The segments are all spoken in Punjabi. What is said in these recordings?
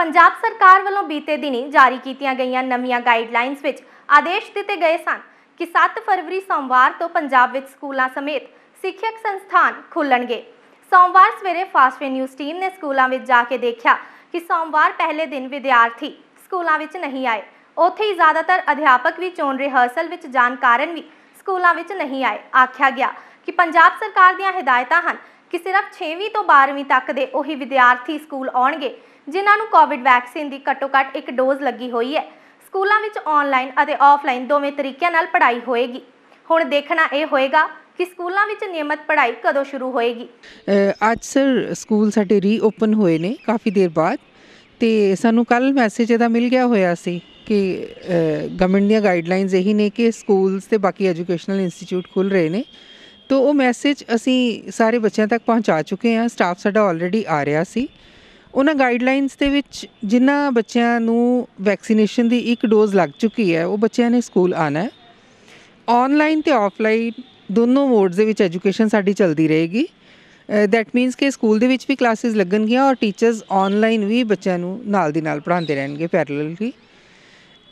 ਪੰਜਾਬ ਸਰਕਾਰ ਵੱਲੋਂ ਬੀਤੇ ਦਿਨੀ ਜਾਰੀ ਕੀਤੀਆਂ ਗਈਆਂ ਨਵੀਆਂ ਗਾਈਡਲਾਈਨਸ ਵਿੱਚ ਆਦੇਸ਼ ਦਿੱਤੇ ਗਏ ਸਨ ਕਿ 7 ਫਰਵਰੀ ਸੋਮਵਾਰ ਤੋਂ ਪੰਜਾਬ ਵਿੱਚ ਸਕੂਲਾਂ ਸਮੇਤ ਸਿੱਖਿਅਕ ਸੰਸਥਾਨ ਖੁੱਲਣਗੇ ਸੋਮਵਾਰ ਸਵੇਰੇ ਫਾਸਟਵੇ ਨਿਊਜ਼ ਟੀਮ ਨੇ ਸਕੂਲਾਂ ਵਿੱਚ ਜਾ ਕੇ ਦੇਖਿਆ ਕਿ ਸੋਮਵਾਰ ਪਹਿਲੇ ਦਿਨ ਵਿਦਿਆਰਥੀ ਸਕੂਲਾਂ ਵਿੱਚ ਨਹੀਂ ਆਏ ਉੱਥੇ ਹੀ ਜ਼ਿਆਦਾਤਰ ਅਧਿਆਪਕ ਵੀ ਚੋਣ ਰਿਹਰਸਲ ਵਿੱਚ ਜਾਣ ਕਾਰਨ ਵੀ ਸਕੂਲਾਂ ਵਿੱਚ ਨਹੀਂ ਆਏ ਆਖਿਆ ਗਿਆ ਕਿ ਪੰਜਾਬ ਸਰਕਾਰ ਦੀਆਂ ਹਦਾਇਤਾਂ ਹਨ ਕਿ ਸਿਰਫ 6ਵੀਂ ਤੋਂ 12ਵੀਂ ਤੱਕ ਦੇ ਉਹੀ ਵਿਦਿਆਰਥੀ ਸਕੂਲ ਆਉਣਗੇ ਜਿਨ੍ਹਾਂ ਨੂੰ ਕੋਵਿਡ ਵੈਕਸੀਨ ਦੀ ਘੱਟੋ-ਘੱਟ ਇੱਕ ਡੋਜ਼ ਲੱਗੀ ਹੋਈ ਹੈ ਸਕੂਲਾਂ ਵਿੱਚ ਆਨਲਾਈਨ ਅਤੇ ਆਫਲਾਈਨ ਦੋਵੇਂ ਤਰੀਕਿਆਂ ਨਾਲ ਪੜ੍ਹਾਈ ਹੋਏਗੀ ਹੁਣ ਦੇਖਣਾ ਇਹ ਹੋਏਗਾ ਕਿ ਸਕੂਲਾਂ ਵਿੱਚ ਨਿਯਮਤ ਪੜ੍ਹਾਈ ਕਦੋਂ ਸ਼ੁਰੂ ਹੋਏਗੀ ਅੱਜ ਸਰ ਸਕੂਲ ਸਾਡੇ ਰੀਓਪਨ ਹੋਏ ਨੇ ਕਾਫੀ ਦੇਰ ਬਾਅਦ ਤੇ ਸਾਨੂੰ ਕੱਲ ਮੈਸੇਜ ਇਹਦਾ ਮਿਲ ਗਿਆ ਹੋਇਆ ਸੀ ਕਿ ਗਵਰਨਮੈਂਟ ਦੀਆਂ ਗਾਈਡਲਾਈਨਸ ਇਹੀ ਨੇ ਕਿ ਸਕੂਲਸ ਤੇ ਬਾਕੀ ਐਜੂਕੇਸ਼ਨਲ ਇੰਸਟੀਚਿਊਟ ਖੁੱਲ ਰਹੇ ਨੇ ਤੋ ਉਹ ਮੈਸੇਜ ਅਸੀਂ ਸਾਰੇ ਬੱਚਿਆਂ ਤੱਕ ਪਹੁੰਚਾ ਚੁੱਕੇ ਹਾਂ ਸਟਾਫ ਸਾਡਾ ਆਲਰੇਡੀ ਆ ਰਿਹਾ ਸੀ ਉਹਨਾਂ ਗਾਈਡਲਾਈਨਸ ਦੇ ਵਿੱਚ ਜਿਨ੍ਹਾਂ ਬੱਚਿਆਂ ਨੂੰ ਵੈਕਸੀਨੇਸ਼ਨ ਦੀ ਇੱਕ ਡੋਜ਼ ਲੱਗ ਚੁੱਕੀ ਹੈ ਉਹ ਬੱਚਿਆਂ ਨੇ ਸਕੂਲ ਆਣਾ ਹੈ ਆਨਲਾਈਨ ਤੇ ਆਫਲਾਈਨ ਦੋਨੋਂ ਮੋਡਸ ਦੇ ਵਿੱਚ ਐਜੂਕੇਸ਼ਨ ਸਾਡੀ ਚੱਲਦੀ ਰਹੇਗੀ ਦੈਟ ਮੀਨਸ ਕਿ ਸਕੂਲ ਦੇ ਵਿੱਚ ਵੀ ਕਲਾਸਿਸ ਲੱਗਣਗੀਆਂ ਔਰ ਟੀਚਰਸ ਆਨਲਾਈਨ ਵੀ ਬੱਚਿਆਂ ਨੂੰ ਨਾਲ ਦੀ ਨਾਲ ਪੜ੍ਹਾਉਂਦੇ ਰਹਿਣਗੇ ਪੈਰਲਲ ਵੀ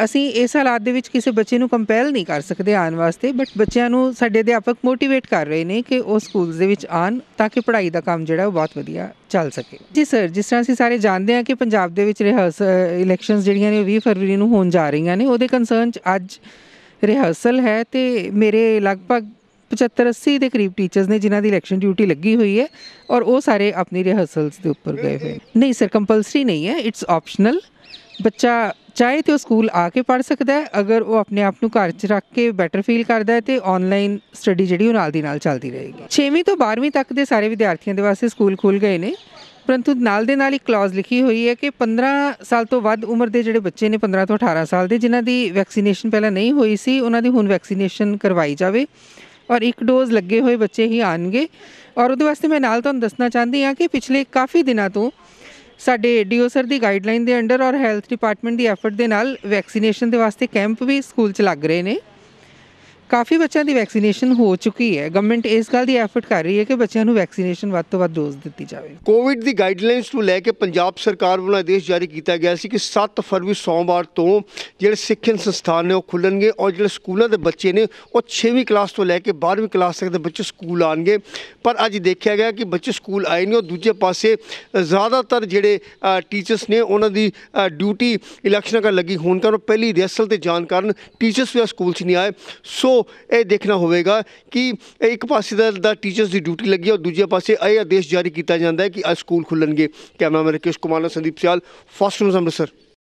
ਅਸੀਂ ਇਸ ਹਾਲਾਤ ਦੇ ਵਿੱਚ ਕਿਸੇ ਬੱਚੇ ਨੂੰ ਕੰਪੈਲ ਨਹੀਂ ਕਰ ਸਕਦੇ ਆਉਣ ਵਾਸਤੇ ਬਟ ਬੱਚਿਆਂ ਨੂੰ ਸਾਡੇ ਅਧਿਆਪਕ ਮੋਟੀਵੇਟ ਕਰ ਰਹੇ ਨੇ ਕਿ ਉਹ ਸਕੂਲ ਦੇ ਵਿੱਚ ਆਣ ਤਾਂ ਕਿ ਪੜ੍ਹਾਈ ਦਾ ਕੰਮ ਜਿਹੜਾ ਉਹ ਬਹੁਤ ਵਧੀਆ ਚੱਲ ਸਕੇ ਜੀ ਸਰ ਜਿਸ ਤਰ੍ਹਾਂ ਅਸੀਂ ਸਾਰੇ ਜਾਣਦੇ ਹਾਂ ਕਿ ਪੰਜਾਬ ਦੇ ਵਿੱਚ ਰਿਹਰਸ ਇਲੈਕਸ਼ਨਸ ਜਿਹੜੀਆਂ ਨੇ 20 ਫਰਵਰੀ ਨੂੰ ਹੋਣ ਜਾ ਰਹੀਆਂ ਨੇ ਉਹਦੇ ਕੰਸਰਨ 'ਚ ਅੱਜ ਰਿਹਰਸਲ ਹੈ ਤੇ ਮੇਰੇ ਲਗਭਗ 75 80 ਦੇ ਕਰੀਬ ਟੀਚਰਸ ਨੇ ਜਿਨ੍ਹਾਂ ਦੀ ਇਲੈਕਸ਼ਨ ਡਿਊਟੀ ਲੱਗੀ ਹੋਈ ਹੈ ਔਰ ਉਹ ਸਾਰੇ ਆਪਣੀ ਰਿਹਰਸਲਸ ਦੇ ਉੱਪਰ ਗਏ ਹੋਏ ਨਹੀਂ ਸਰ ਕੰਪਲਸਰੀ ਨਹੀਂ ਹੈ ਇਟਸ ਆਪਸ਼ਨਲ ਬੱਚਾ ਚਾਹੇ ਤੇ ਉਹ ਸਕੂਲ ਆ ਕੇ ਪੜ ਸਕਦਾ ਹੈ ਅਗਰ ਉਹ ਆਪਣੇ ਆਪ ਨੂੰ ਘਰ 'ਚ ਰੱਖ ਕੇ ਬੈਟਰ ਫੀਲ ਕਰਦਾ ਹੈ ਤੇ ਆਨਲਾਈਨ ਸਟੱਡੀ ਜਿਹੜੀ ਉਹ ਨਾਲ ਦੀ ਨਾਲ ਚੱਲਦੀ ਰਹੇਗੀ 6ਵੀਂ ਤੋਂ 12ਵੀਂ ਤੱਕ ਦੇ ਸਾਰੇ ਵਿਦਿਆਰਥੀਆਂ ਦੇ ਵਾਸਤੇ ਸਕੂਲ ਖੁੱਲ ਗਏ ਨੇ ਪਰੰਤੂ ਨਾਲ ਦੇ ਨਾਲ ਇੱਕ ਕਲੌਜ਼ ਲਿਖੀ ਹੋਈ ਹੈ ਕਿ 15 ਸਾਲ ਤੋਂ ਵੱਧ ਉਮਰ ਦੇ ਜਿਹੜੇ ਬੱਚੇ ਨੇ 15 ਤੋਂ 18 ਸਾਲ ਦੇ ਜਿਨ੍ਹਾਂ ਦੀ ਵੈਕਸੀਨੇਸ਼ਨ ਪਹਿਲਾਂ ਨਹੀਂ ਹੋਈ ਸੀ ਉਹਨਾਂ ਦੀ ਹੁਣ ਵੈਕਸੀਨੇਸ਼ਨ ਕਰਵਾਈ ਜਾਵੇ ਔਰ ਇੱਕ ਡੋਜ਼ ਲੱਗੇ ਹੋਏ ਬੱਚੇ ਹੀ ਆਣਗੇ ਔਰ ਉਹਦੇ ਵਾਸਤੇ ਮੈਂ ਨਾਲ ਤੁਹਾਨੂੰ ਦੱਸਣਾ ਚਾਹੁੰਦੀ ਹਾਂ ਕਿ ਪਿਛਲੇ ਕਾਫੀ ਦਿਨਾਂ ਤੋਂ ਸਾਡੇ ਡੀਓ ਸਰ ਦੀ ਗਾਈਡਲਾਈਨ ਦੇ ਅੰਡਰ ਔਰ ਹੈਲਥ ਡਿਪਾਰਟਮੈਂਟ ਦੀ ਐਫਰਟ ਦੇ ਨਾਲ ਵੈਕਸੀਨੇਸ਼ਨ ਦੇ ਵਾਸਤੇ ਕੈਂਪ ਵੀ ਸਕੂਲ 'ਚ ਲੱਗ ਰਹੇ ਨੇ ਕਾਫੀ ਬੱਚਿਆਂ ਦੀ ਵੈਕਸੀਨੇਸ਼ਨ ਹੋ ਚੁੱਕੀ ਹੈ ਗਵਰਨਮੈਂਟ ਇਸ ਗੱਲ ਦੀ ਐਫਰਟ ਕਰ ਰਹੀ ਹੈ ਕਿ ਬੱਚਿਆਂ ਨੂੰ ਵੈਕਸੀਨੇਸ਼ਨ ਵੱਧ ਤੋਂ ਵੱਧ ਡੋਜ਼ ਦਿੱਤੀ ਜਾਵੇ ਕੋਵਿਡ ਦੀ ਗਾਈਡਲਾਈਨਸ ਨੂੰ ਲੈ ਕੇ ਪੰਜਾਬ ਸਰਕਾਰ ਵੱਲੋਂ ਆਦੇਸ਼ ਜਾਰੀ ਕੀਤਾ ਗਿਆ ਸੀ ਕਿ 7 ਫਰਵਰੀ ਸੋਮਵਾਰ ਤੋਂ ਜਿਹੜੇ ਸਿੱਖਿਅਨ ਸੰਸਥਾਨ ਨੇ ਉਹ ਖੁੱਲਣਗੇ ਔਰ ਜਿਹੜੇ ਸਕੂਲਾਂ ਦੇ ਬੱਚੇ ਨੇ ਉਹ 6ਵੀਂ ਕਲਾਸ ਤੋਂ ਲੈ ਕੇ 12ਵੀਂ ਕਲਾਸ ਤੱਕ ਦੇ ਬੱਚੇ ਸਕੂਲ ਆਣਗੇ ਪਰ ਅੱਜ ਦੇਖਿਆ ਗਿਆ ਕਿ ਬੱਚੇ ਸਕੂਲ ਆਏ ਨਹੀਂ ਔਰ ਦੂਜੇ ਪਾਸੇ ਜ਼ਿਆਦਾਤਰ ਜਿਹੜੇ ਟੀਚਰਸ ਨੇ ਉਹਨਾਂ ਦੀ ਡਿਊਟੀ ਇਲੈਕਸ਼ਨਾਂ ਕਰ ਲੱਗੀ ਹੋਣ ਕਾਰਨ ਪਹਿਲੀ ਰਿਹਸਲ ਤੇ ਜਾਣ ਕਾਰਨ ਟੀਚਰਸ ਵੀ ਸਕੂਲ 'ਚ ਨਹੀਂ ਆਏ ਸੋ ਇਹ ਦੇਖਣਾ ਹੋਵੇਗਾ ਕਿ ਇੱਕ ਪਾਸੇ ਦਾ ਟੀਚਰਸ ਦੀ ਡਿਊਟੀ ਲੱਗੀ ਹੈ ਔਰ ਦੂਜੇ ਪਾਸੇ ਇਹ ਆਦੇਸ਼ ਜਾਰੀ ਕੀਤਾ ਜਾਂਦਾ ਹੈ ਕਿ ਅੱਜ ਸਕੂਲ ਖੁੱਲਣਗੇ ਕੈਮਰਾਮੈਨ ਰਕੇਸ਼ ਕੁਮਾਰ ਨਾਲ ਸੰਦੀਪ ਸਿਆਲ ਫਾਸਟ ਨਿਊਜ਼ ਅੰਮ੍ਰਿਤਸਰ